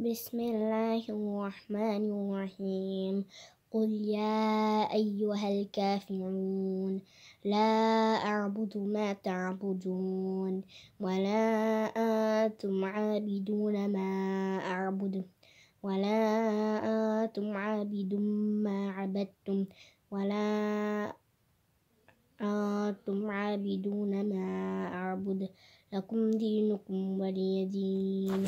بسم الله الرحمن الرحيم قل يا أيها الكافرون لا أعبد ما تعبدون ولا أنتم عابدون ما أعبد ولا أنتم عابدون ما عبدتم ولا أنتم عابدون ما أعبد لكم دينكم ولي دين